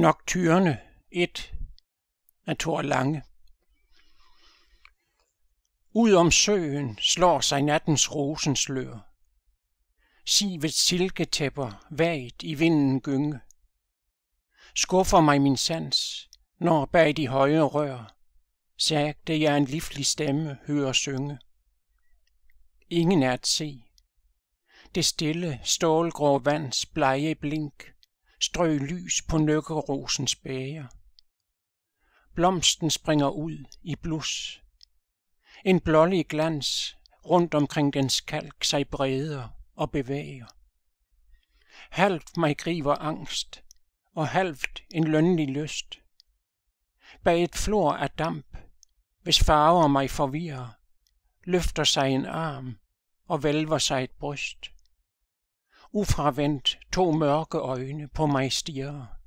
Nocturne 1 af Thor Lange Ud om søen slår sig nattens rosenslør. Sivets silketæpper vagt i vinden gynge. Skuffer mig min sans, når bag de høje rør, sagde jeg en livlig stemme hører synge. Ingen er at se. Det stille, stålgrå vands blege blink strøg lys på nøkkerosens bæger. Blomsten springer ud i blus. En blålig glans rundt omkring dens kalk sig breder og bevæger. Halvt mig griber angst, og halvt en lønlig lyst. Bag et flor af damp, hvis farver mig forvirrer, løfter sig en arm og vælver sig et bryst. Ufravent to mørke øjne på mig stirrer.